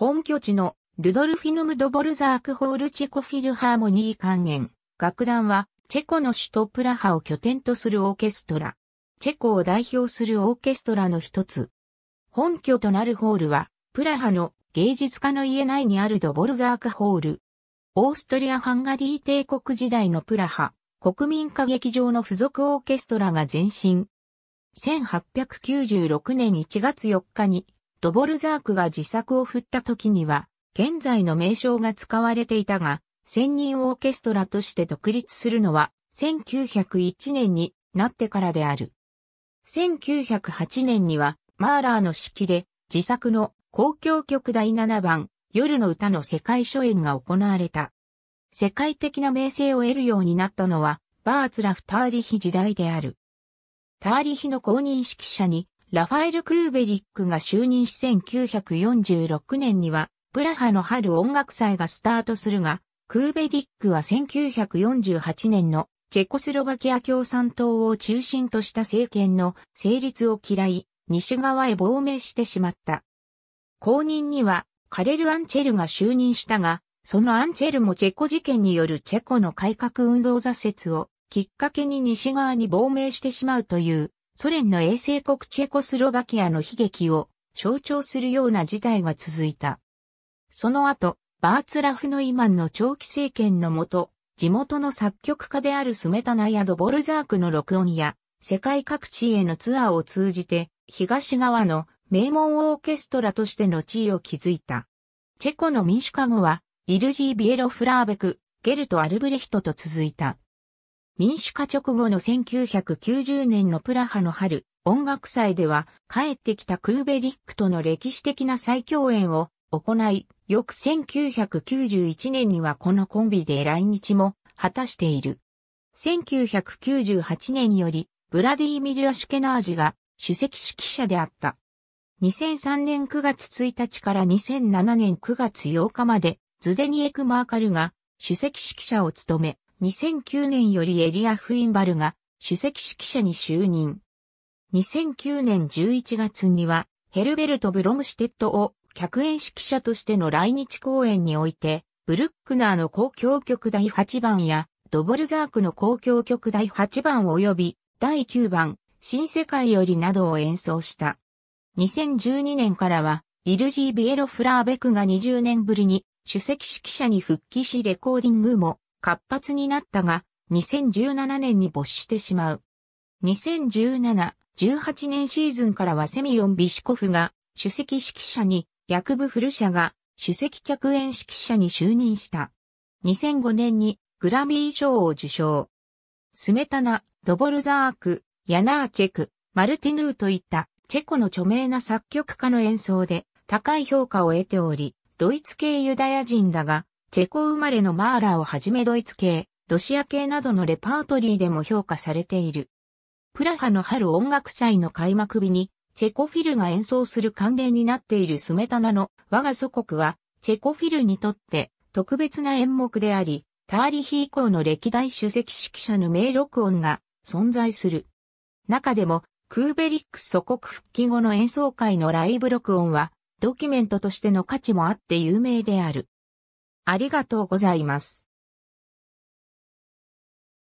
本拠地のルドルフィヌムドボルザークホールチェコフィルハーモニー還元。楽団は、チェコの首都プラハを拠点とするオーケストラ。チェコを代表するオーケストラの一つ。本拠となるホールは、プラハの芸術家の家内にあるドボルザークホール。オーストリア・ハンガリー帝国時代のプラハ、国民歌劇場の付属オーケストラが前身。1896年1月4日にドボルザークが自作を振った時には、現在の名称が使われていたが、専任オーケストラとして独立するのは、1901年になってからである。1908年には、マーラーの式で、自作の公共曲第7番、夜の歌の世界初演が行われた。世界的な名声を得るようになったのは、バーツラフ・ターリヒ時代である。ターリヒの公認指揮者に、ラファエル・クーベリックが就任し1946年には、プラハの春音楽祭がスタートするが、クーベリックは1948年のチェコスロバキア共産党を中心とした政権の成立を嫌い、西側へ亡命してしまった。後任には、カレル・アンチェルが就任したが、そのアンチェルもチェコ事件によるチェコの改革運動挫折をきっかけに西側に亡命してしまうというソ連の衛星国チェコスロバキアの悲劇を象徴するような事態が続いた。その後、バーツラフのイマンの長期政権のもと、地元の作曲家であるスメタナヤドボルザークの録音や、世界各地へのツアーを通じて、東側の名門オーケストラとしての地位を築いた。チェコの民主化後は、イルジー・ビエロ・フラーベク、ゲルト・アルブレヒトと続いた。民主化直後の1990年のプラハの春、音楽祭では帰ってきたクルベリックとの歴史的な再共演を行い、翌1991年にはこのコンビで来日も果たしている。1998年よりブラディーミル・アシュケナージが主席指揮者であった。2003年9月1日から2007年9月8日までズデニエク・マーカルが主席指揮者を務め、2009年よりエリア・フインバルが主席指揮者に就任。2009年11月にはヘルベルト・ブロムシテッドを客演指揮者としての来日公演において、ブルックナーの公共曲第8番やドボルザークの公共曲第8番及び第9番新世界よりなどを演奏した。2012年からはイルジー・ビエロ・フラーベクが20年ぶりに主席指揮者に復帰しレコーディングも活発になったが、2017年に没してしまう。2017、18年シーズンからはセミヨン・ビシコフが主席指揮者に、ヤクブ・フルシャが主席客演指揮者に就任した。2005年にグラミー賞を受賞。スメタナ、ドボルザーク、ヤナーチェク、マルティヌーといったチェコの著名な作曲家の演奏で高い評価を得ており、ドイツ系ユダヤ人だが、チェコ生まれのマーラーをはじめドイツ系、ロシア系などのレパートリーでも評価されている。プラハの春音楽祭の開幕日に、チェコフィルが演奏する関連になっているスメタナの我が祖国は、チェコフィルにとって特別な演目であり、ターリヒ以降の歴代主席指揮者の名録音が存在する。中でも、クーベリック祖国復帰後の演奏会のライブ録音は、ドキュメントとしての価値もあって有名である。ありがとうございます。